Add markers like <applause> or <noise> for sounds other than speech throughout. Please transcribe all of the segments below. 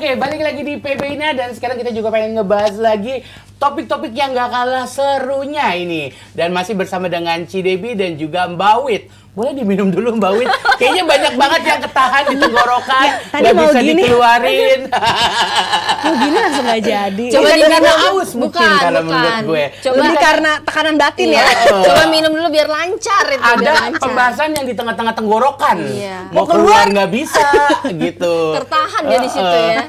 Oke, balik lagi di ini dan sekarang kita juga pengen ngebahas lagi topik-topik yang gak kalah serunya ini. Dan masih bersama dengan Cidebi dan juga Mbak Wit boleh diminum dulu Mbak Win. Kayaknya banyak banget yang ketahan di tenggorokan, nggak bisa gini. dikeluarin. <laughs> mau gini langsung nggak jadi. Coba Bisa karena iya, iya. aus bukan, mungkin kalau bukan. menurut gue. Coba Lebih karena tekanan batin ya. iya. ya. Coba minum dulu biar lancar itu. Ada biar lancar. pembahasan yang di tengah-tengah tenggorokan. Iya. Mau keluar nggak bisa gitu. Tertahan dia di situ ya.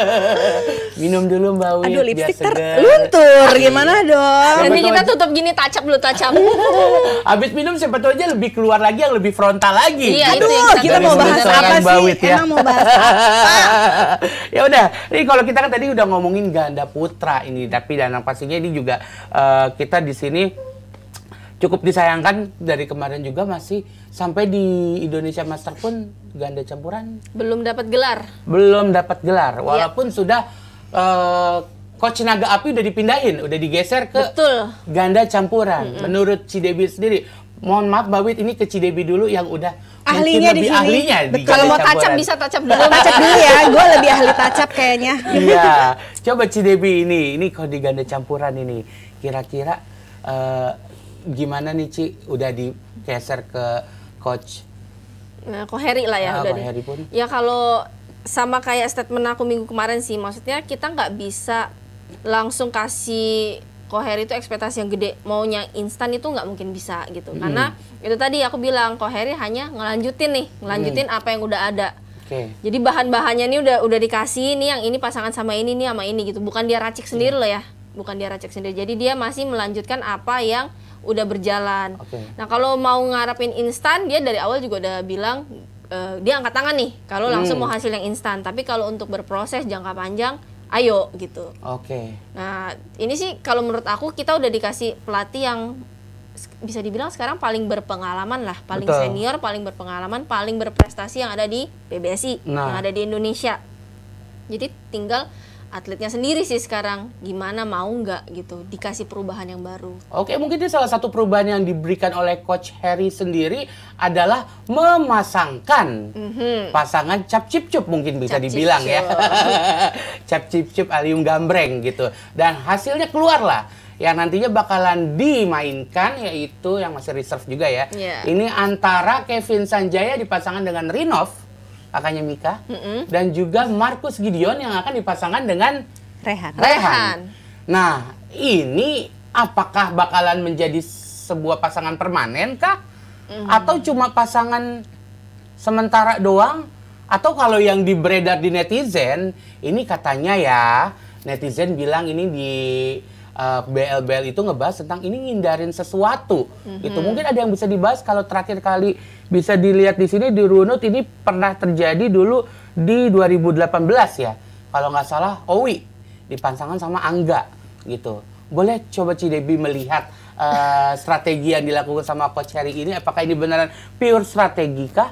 <laughs> minum dulu Mbak Win. Aduh lipstick terluntur gimana iya. dong? Nanti kita tutup gini tacap dulu tacap. <laughs> Abis minum siapa tahu aja lebih keluar keluar lagi yang lebih frontal lagi. Iya, Aduh, itu kita mau bahas apa sih? Bawit, ya? Emang mau bahas apa? <laughs> ya udah, ini kalau kita kan tadi udah ngomongin ganda putra ini, tapi dan pastinya ini juga uh, kita di sini cukup disayangkan dari kemarin juga masih sampai di Indonesia Master pun ganda campuran belum dapat gelar. Belum dapat gelar iya. walaupun ya. sudah uh, coach naga api udah dipindahin, udah digeser ke Betul. ganda campuran. Mm -hmm. Menurut Cidebi sendiri, mohon maaf Mbak Wit ini ke Cidebi dulu yang udah ahlinya di sini. ahlinya kalau mau tacap bisa tacap <laughs> dulu tacap dulu ya gue lebih ahli tacap kayaknya iya coba Cidebi ini ini kalau di ganda campuran ini kira-kira uh, gimana nih Ci udah di digeser ke coach nah, kok Harry lah ya uh, udah pun. ya kalau sama kayak statement aku minggu kemarin sih maksudnya kita nggak bisa langsung kasih koher itu ekspektasi yang gede maunya instan itu nggak mungkin bisa gitu hmm. karena itu tadi aku bilang Harry hanya ngelanjutin nih ngelanjutin hmm. apa yang udah ada okay. jadi bahan-bahannya ini udah udah dikasih nih yang ini pasangan sama ini nih sama ini gitu bukan dia racik sendiri hmm. loh ya bukan dia racik sendiri jadi dia masih melanjutkan apa yang udah berjalan okay. nah kalau mau ngarepin instan dia dari awal juga udah bilang uh, dia angkat tangan nih kalau hmm. langsung hmm. mau hasil yang instan tapi kalau untuk berproses jangka panjang ayo gitu. Oke. Okay. Nah ini sih kalau menurut aku kita udah dikasih pelatih yang bisa dibilang sekarang paling berpengalaman lah, paling Betul. senior, paling berpengalaman, paling berprestasi yang ada di PBSI, nah. yang ada di Indonesia. Jadi tinggal atletnya sendiri sih sekarang gimana mau nggak gitu dikasih perubahan yang baru. Oke mungkin ini salah satu perubahan yang diberikan oleh Coach Harry sendiri adalah memasangkan mm-hmm. pasangan cap cip cup mungkin bisa cap dibilang ya cap <laughs> cip cup alium gambreng gitu dan hasilnya keluar lah yang nantinya bakalan dimainkan yaitu yang masih reserve juga ya. Yeah. Ini antara Kevin Sanjaya dipasangkan dengan Rinov kakaknya Mika, mm -hmm. dan juga Markus Gideon yang akan dipasangkan dengan Rehan. Rehan. Nah, ini apakah bakalan menjadi sebuah pasangan permanen kah? Mm -hmm. Atau cuma pasangan sementara doang? Atau kalau yang diberedar di netizen, ini katanya ya, netizen bilang ini di uh, itu ngebahas tentang ini ngindarin sesuatu. Mm-hmm. Itu mungkin ada yang bisa dibahas kalau terakhir kali bisa dilihat di sini di runut ini pernah terjadi dulu di 2018 ya. Kalau nggak salah Owi dipasangkan sama Angga gitu. Boleh coba Cidebi melihat uh, strategi yang dilakukan sama Coach Harry ini apakah ini beneran pure strategi kah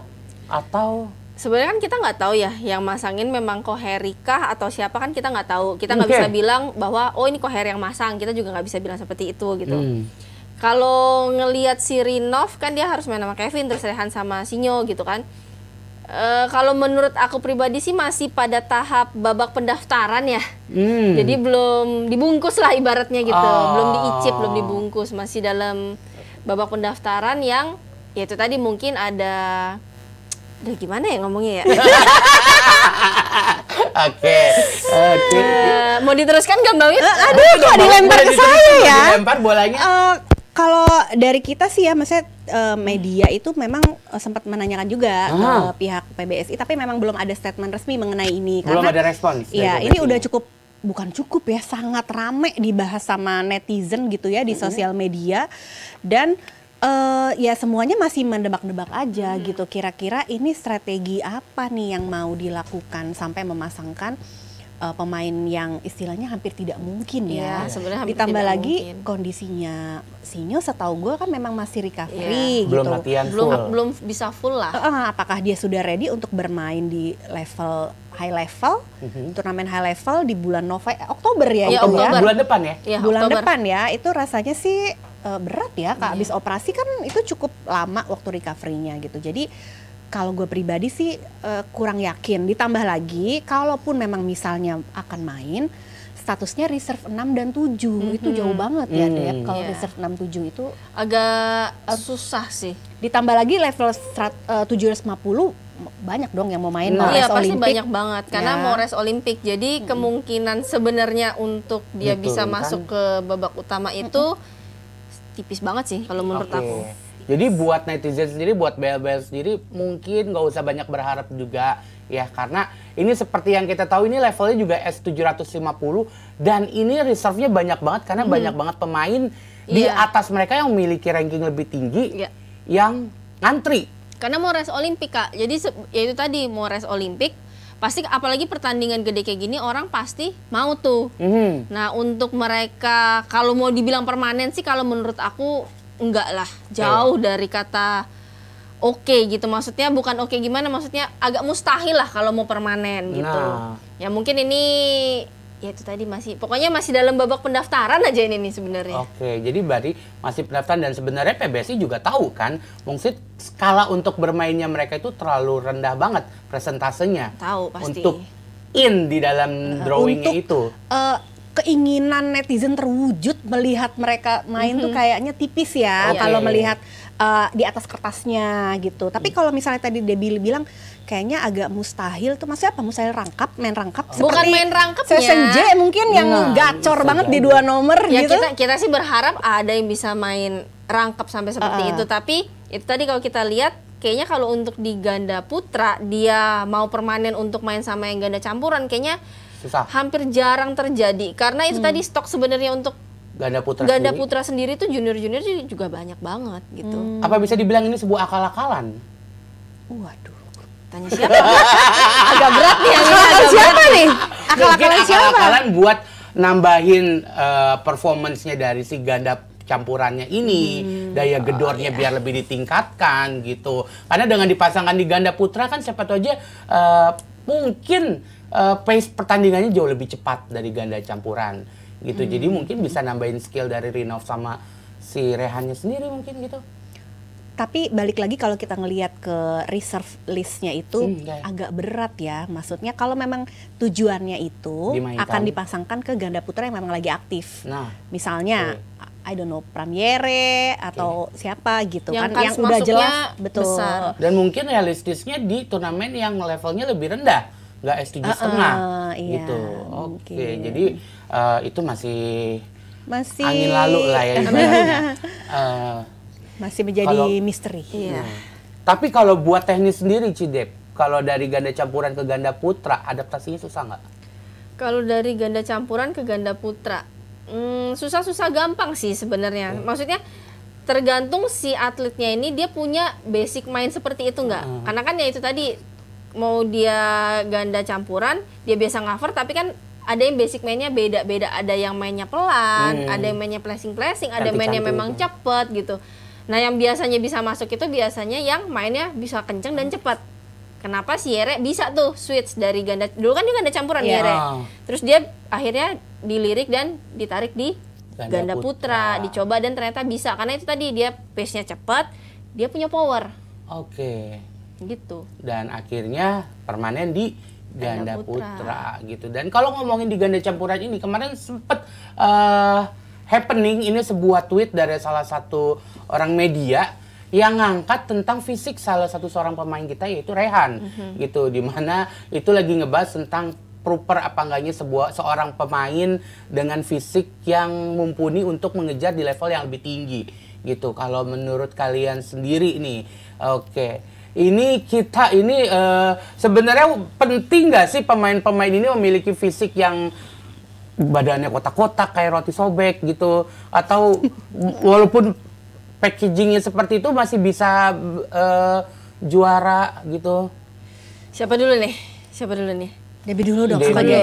atau sebenarnya kan kita nggak tahu ya yang masangin memang koherikah atau siapa kan kita nggak tahu kita nggak okay. bisa bilang bahwa oh ini koher yang masang kita juga nggak bisa bilang seperti itu gitu hmm. kalau ngelihat si Rinov kan dia harus main sama Kevin terus Rehan sama Sinyo gitu kan e, kalau menurut aku pribadi sih masih pada tahap babak pendaftaran ya hmm. jadi belum dibungkus lah ibaratnya gitu oh. belum diicip belum dibungkus masih dalam babak pendaftaran yang ya itu tadi mungkin ada Udah gimana ya ngomongnya ya? <laughs> Oke. Oke. Eh, mau diteruskan nggak Uh, aduh, kok dilempar ke saya ya? Dilempar bolanya. Uh, kalau dari kita sih ya, maksudnya uh, media itu memang uh, sempat menanyakan juga ke ah. pihak PBSI, tapi memang belum ada statement resmi mengenai ini. Belum karena, ada respon. Iya, ini udah cukup bukan cukup ya, sangat rame dibahas sama netizen gitu ya di mm-hmm. sosial media dan Uh, ya semuanya masih mendebak-debak aja hmm. gitu. Kira-kira ini strategi apa nih yang mau dilakukan sampai memasangkan uh, pemain yang istilahnya hampir tidak mungkin iya, ya. ya Ditambah lagi mungkin. kondisinya Sinyo setahu gue kan memang masih recovery ya. gitu. Belum latihan full. Belum bisa full lah. Uh, apakah dia sudah ready untuk bermain di level high level, mm-hmm. turnamen high level di bulan November, eh, Oktober ya, iya, ya ya. Bulan depan ya? ya bulan Oktober. depan ya, itu rasanya sih uh, berat ya kak. Abis iya. operasi kan itu cukup lama waktu recovery-nya gitu. Jadi kalau gue pribadi sih uh, kurang yakin. Ditambah lagi, kalaupun memang misalnya akan main, statusnya reserve 6 dan 7. Mm -hmm. Itu mm-hmm. jauh banget ya, deh. Mm. Kalau yeah. reserve 6 7 itu agak uh, susah sih. Ditambah lagi level strat, uh, 750 banyak dong yang mau main nah, iya, pasti banyak banget karena ya. res Olimpik. Jadi kemungkinan sebenarnya untuk dia Betul, bisa kan? masuk ke babak utama itu tipis banget sih kalau menurut okay. aku. Jadi buat netizen sendiri, buat bel-bel sendiri mungkin nggak usah banyak berharap juga ya karena ini seperti yang kita tahu ini levelnya juga S750 dan ini reserve-nya banyak banget karena hmm. banyak banget pemain yeah. di iya. atas mereka yang memiliki ranking lebih tinggi yeah. yang ngantri. Karena mau race Olimpik Kak. Jadi ya itu tadi mau race Olimpik pasti apalagi pertandingan gede kayak gini orang pasti mau tuh. Mm. Nah untuk mereka kalau mau dibilang permanen sih kalau menurut aku enggak lah jauh Ayo. Iya. dari kata oke okay, gitu maksudnya bukan oke okay gimana maksudnya agak mustahil lah kalau mau permanen gitu. Nah. Ya mungkin ini ya itu tadi masih pokoknya masih dalam babak pendaftaran aja ini nih sebenarnya. Oke, jadi berarti masih pendaftaran dan sebenarnya PBSI juga tahu kan, mungkin skala untuk bermainnya mereka itu terlalu rendah banget presentasenya. Tahu pasti. Untuk in di dalam drawingnya itu. Uh, keinginan netizen terwujud melihat mereka main mm -hmm. tuh mhm. kayaknya tipis ya okay. kalau melihat uh, di atas kertasnya gitu. Tapi hmm. kalau misalnya tadi Debbie bilang kayaknya agak mustahil tuh maksudnya apa mustahil rangkap main rangkap oh. bukan main rangkap ya mungkin yang nah, gacor banget di dua nomor ya, gitu. Kita kita sih berharap ada yang bisa main rangkap sampai seperti uh. itu tapi itu tadi kalau kita lihat kayaknya kalau untuk di ganda putra dia mau permanen untuk main sama yang ganda campuran kayaknya susah. Hampir jarang terjadi karena itu hmm. tadi stok sebenarnya untuk ganda putra ganda sendiri. putra sendiri tuh junior-junior juga banyak banget gitu. Hmm. Apa bisa dibilang ini sebuah akal-akalan? Waduh. Tanya siapa? <laughs> agak berat nih. Akal-akalan siapa berat. nih? Akal-akalan siapa? Akal-akalan buat nambahin uh, eh, nya dari si ganda campurannya ini hmm. daya oh, gedornya oh, iya. biar lebih ditingkatkan gitu karena dengan dipasangkan di ganda putra kan siapa tahu aja uh, mungkin uh, pace pertandingannya jauh lebih cepat dari ganda campuran gitu. Hmm. Jadi mungkin bisa nambahin skill dari Rinov sama si Rehannya sendiri mungkin gitu. Tapi balik lagi kalau kita ngelihat ke reserve listnya itu hmm, iya, iya. agak berat ya. Maksudnya kalau memang tujuannya itu Dimainkan. akan dipasangkan ke ganda putra yang memang lagi aktif. Nah, misalnya okay. I don't know Pramiere atau okay. siapa gitu yang kan yang udah jelas betul. Besar. Dan mungkin realistisnya di turnamen yang levelnya lebih rendah nggak S tujuh ah, ah, setengah iya, gitu. Oke, okay. jadi uh, itu masih masih angin lalu lah ya uh, <laughs> masih menjadi kalau, misteri. Iya. Hmm. Tapi kalau buat teknis sendiri Cidep, kalau dari ganda campuran ke ganda putra adaptasinya susah nggak? Kalau dari ganda campuran ke ganda putra, susah hmm, susah-susah gampang sih sebenarnya. Hmm. Maksudnya tergantung si atletnya ini dia punya basic main seperti itu nggak? Hmm. Karena kan ya itu tadi mau dia ganda campuran dia biasa cover tapi kan ada yang basic mainnya beda-beda ada yang mainnya pelan hmm. ada yang mainnya placing placing ada yang mainnya memang cepet gitu nah yang biasanya bisa masuk itu biasanya yang mainnya bisa kenceng dan cepat kenapa Yere bisa tuh switch dari ganda dulu kan dia ganda campuran yeah. Yere terus dia akhirnya dilirik dan ditarik di ganda, ganda putra. putra dicoba dan ternyata bisa karena itu tadi dia pace nya cepat dia punya power oke okay gitu dan akhirnya permanen di ganda, putra. putra gitu dan kalau ngomongin di ganda campuran ini kemarin sempet uh, happening ini sebuah tweet dari salah satu orang media yang ngangkat tentang fisik salah satu seorang pemain kita yaitu Rehan mm-hmm. gitu dimana itu lagi ngebahas tentang proper apa enggaknya sebuah seorang pemain dengan fisik yang mumpuni untuk mengejar di level yang lebih tinggi gitu kalau menurut kalian sendiri nih oke okay ini kita ini uh, sebenarnya penting nggak sih pemain-pemain ini memiliki fisik yang badannya kotak-kotak kayak roti sobek gitu atau <laughs> walaupun packagingnya seperti itu masih bisa uh, juara gitu siapa dulu nih siapa dulu nih Debbie dulu dong Debbie, sebagai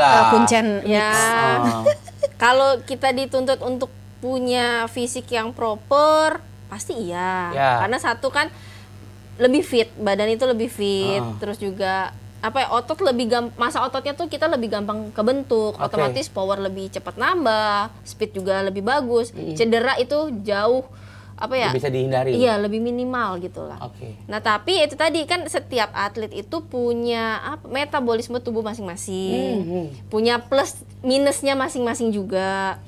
uh, kuncen ya iya. oh. <laughs> kalau kita dituntut untuk punya fisik yang proper pasti iya ya. karena satu kan lebih fit badan itu lebih fit uh. terus juga apa ya otot lebih masa ototnya tuh kita lebih gampang kebentuk okay. otomatis power lebih cepat nambah speed juga lebih bagus mm. cedera itu jauh apa ya bisa dihindari iya lebih minimal gitulah okay. nah tapi itu tadi kan setiap atlet itu punya apa, metabolisme tubuh masing-masing mm. punya plus minusnya masing-masing juga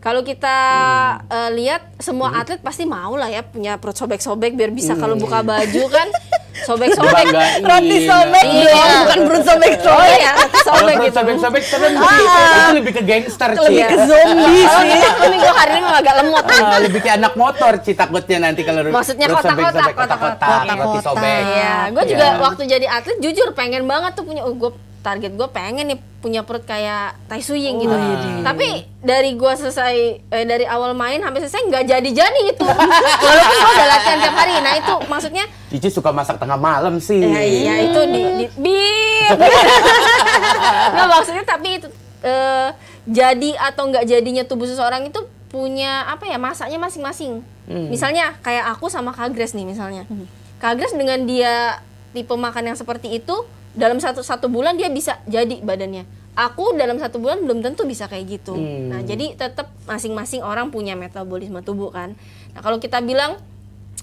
kalau kita hmm. uh, lihat semua hmm. atlet pasti mau lah ya punya perut sobek-sobek biar bisa hmm. kalau buka baju kan <laughs> sobek-sobek. Roti sobek iya. Iya. bukan perut sobek-sobek. Oh, iya, sobek gitu. Sobek-sobek serem ah, itu lebih ke gangster sih. Lebih ke zombie sih. Ini minggu hari ini agak lemot. Uh, lebih ke anak motor sih takutnya nanti kalau Maksudnya kotak-kotak, kotak-kotak, roti sobek. Iya, gue iya. juga waktu jadi atlet jujur pengen banget tuh punya uh, oh, gue target gue pengen nih punya perut kayak Tai Suying oh, gitu. Iya, iya, iya. Tapi dari gua selesai eh, dari awal main sampai selesai nggak jadi-jadi itu. <laughs> Walaupun gua udah latihan tiap hari. Nah, itu maksudnya Cici suka masak tengah malam sih. eh, iya, itu di, di bip. <laughs> nah, maksudnya tapi itu eh, jadi atau nggak jadinya tubuh seseorang itu punya apa ya masaknya masing-masing. Hmm. Misalnya kayak aku sama Kagres nih misalnya. Kagres dengan dia tipe makan yang seperti itu dalam satu satu bulan dia bisa jadi badannya aku dalam satu bulan belum tentu bisa kayak gitu hmm. nah jadi tetap masing-masing orang punya metabolisme tubuh kan nah kalau kita bilang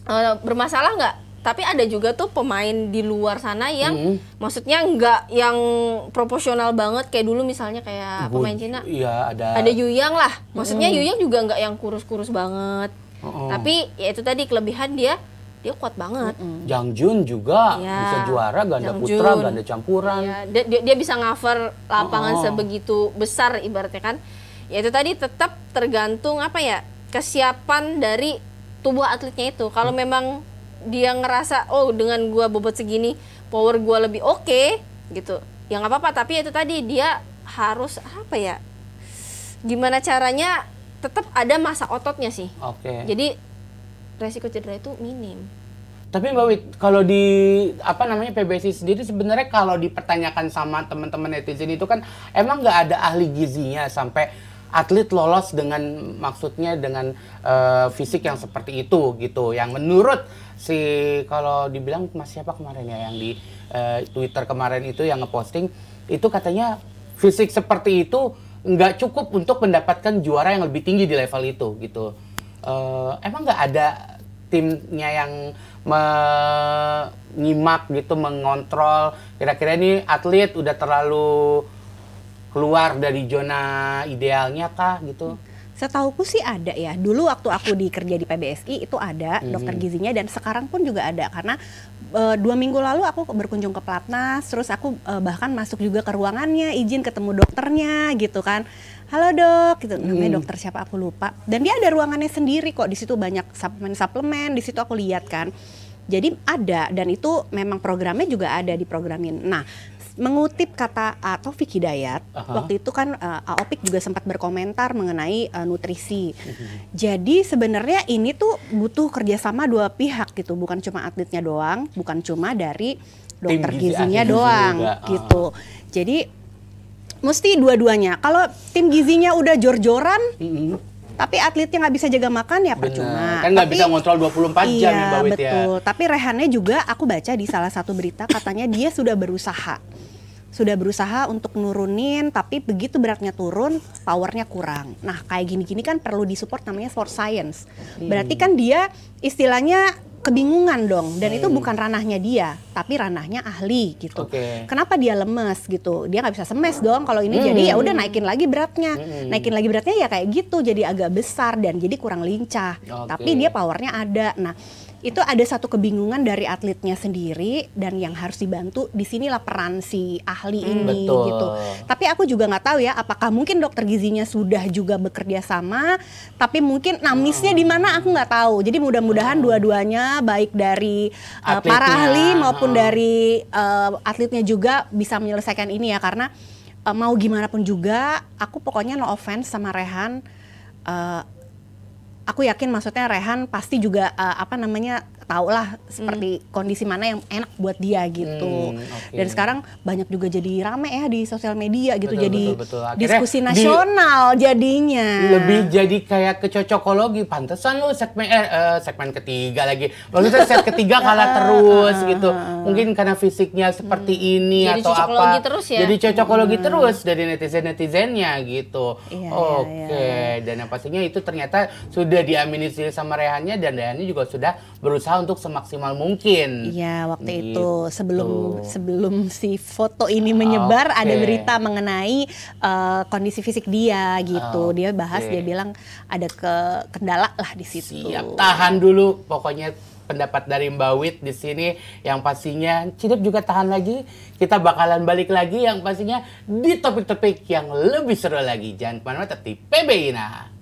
e, bermasalah nggak tapi ada juga tuh pemain di luar sana yang hmm. maksudnya nggak yang proporsional banget kayak dulu misalnya kayak Bu, pemain Cina iya ada ada Yuyang lah maksudnya hmm. Yuyang juga nggak yang kurus-kurus banget oh, oh. tapi ya itu tadi kelebihan dia dia kuat banget. mm Jang Jun juga ya. bisa juara ganda Jang putra, Jun. ganda campuran. Ya. Dia, dia, bisa ngaver lapangan oh, oh. sebegitu besar ibaratnya kan. Ya itu tadi tetap tergantung apa ya kesiapan dari tubuh atletnya itu. Kalau hmm. memang dia ngerasa oh dengan gua bobot segini power gua lebih oke okay, gitu. Ya nggak apa-apa tapi itu tadi dia harus apa ya? Gimana caranya tetap ada masa ototnya sih. Oke. Okay. Jadi resiko cedera itu minim. Tapi Mbak Wit, kalau di apa namanya PBSI sendiri sebenarnya kalau dipertanyakan sama teman-teman netizen itu kan emang nggak ada ahli gizinya sampai atlet lolos dengan maksudnya dengan uh, fisik yang seperti itu gitu yang menurut si kalau dibilang mas siapa kemarin ya yang di uh, Twitter kemarin itu yang ngeposting itu katanya fisik seperti itu nggak cukup untuk mendapatkan juara yang lebih tinggi di level itu gitu uh, emang nggak ada timnya yang menyimak gitu, mengontrol kira-kira ini atlet udah terlalu keluar dari zona idealnya kah gitu? Setauku sih ada ya. Dulu waktu aku dikerja di PBSI itu ada hmm. dokter gizinya dan sekarang pun juga ada karena e, dua minggu lalu aku berkunjung ke Platnas, terus aku e, bahkan masuk juga ke ruangannya, izin ketemu dokternya gitu kan. Halo dok, gitu namanya hmm. dokter siapa aku lupa. Dan dia ada ruangannya sendiri kok. Di situ banyak suplemen-suplemen. Di situ aku lihat kan. Jadi ada dan itu memang programnya juga ada di programin. Nah, mengutip kata uh, Taufik Hidayat uh-huh. waktu itu kan uh, Aopik juga sempat berkomentar mengenai uh, nutrisi. Uh-huh. Jadi sebenarnya ini tuh butuh kerjasama dua pihak gitu, bukan cuma atletnya doang, bukan cuma dari dokter tim gizinya gizi doang juga. Ah. gitu. Jadi mesti dua-duanya. Kalau tim gizinya udah jor-joran, uh-huh tapi atletnya nggak bisa jaga makan ya percuma. Kan nggak bisa ngontrol 24 iya, jam ya Mbak Wit ya. betul. Tapi Rehannya juga aku baca di salah satu berita katanya dia sudah berusaha. Sudah berusaha untuk nurunin tapi begitu beratnya turun, powernya kurang. Nah, kayak gini-gini kan perlu disupport namanya for science. Berarti iya. kan dia istilahnya kebingungan dong dan hmm. itu bukan ranahnya dia tapi ranahnya ahli gitu okay. kenapa dia lemes gitu dia nggak bisa semes dong kalau ini hmm. jadi ya hmm. udah naikin lagi beratnya hmm. naikin lagi beratnya ya kayak gitu jadi agak besar dan jadi kurang lincah okay. tapi dia powernya ada nah itu ada satu kebingungan dari atletnya sendiri dan yang harus dibantu di sinilah peran si ahli hmm, ini betul. gitu. Tapi aku juga nggak tahu ya apakah mungkin dokter gizinya sudah juga bekerja sama, tapi mungkin namisnya hmm. di mana aku nggak tahu. Jadi mudah-mudahan hmm. dua-duanya baik dari uh, para ahli hmm. maupun hmm. dari uh, atletnya juga bisa menyelesaikan ini ya karena uh, mau gimana pun juga aku pokoknya no offense sama Rehan. Uh, aku yakin maksudnya Rehan pasti juga uh, apa namanya tahu lah seperti hmm. kondisi mana yang enak buat dia gitu. Hmm, okay. Dan sekarang banyak juga jadi rame ya di sosial media gitu betul, jadi betul, betul. diskusi nasional di, jadinya. Lebih jadi kayak kecocokologi pantesan lu segmen eh, eh segmen ketiga lagi. saya set ketiga kalah <laughs> terus gitu. Mungkin karena fisiknya seperti hmm. ini jadi atau apa. Terus ya? Jadi cocokologi hmm. terus dari netizen-netizennya gitu. Iya, iya Oke, okay. iya, iya. dan yang pastinya itu ternyata sudah diamini sama Rehannya dan Rehannya juga sudah berusaha untuk semaksimal mungkin. Iya, waktu gitu. itu sebelum sebelum si foto ini menyebar okay. ada berita mengenai uh, kondisi fisik dia gitu. Okay. Dia bahas dia bilang ada ke kendala lah di situ. Siap, tahan dulu pokoknya pendapat dari Mbak Wit di sini yang pastinya Cidep juga tahan lagi. Kita bakalan balik lagi yang pastinya di topik-topik yang lebih seru lagi. Jangan kemana-mana tetap di PBI nah.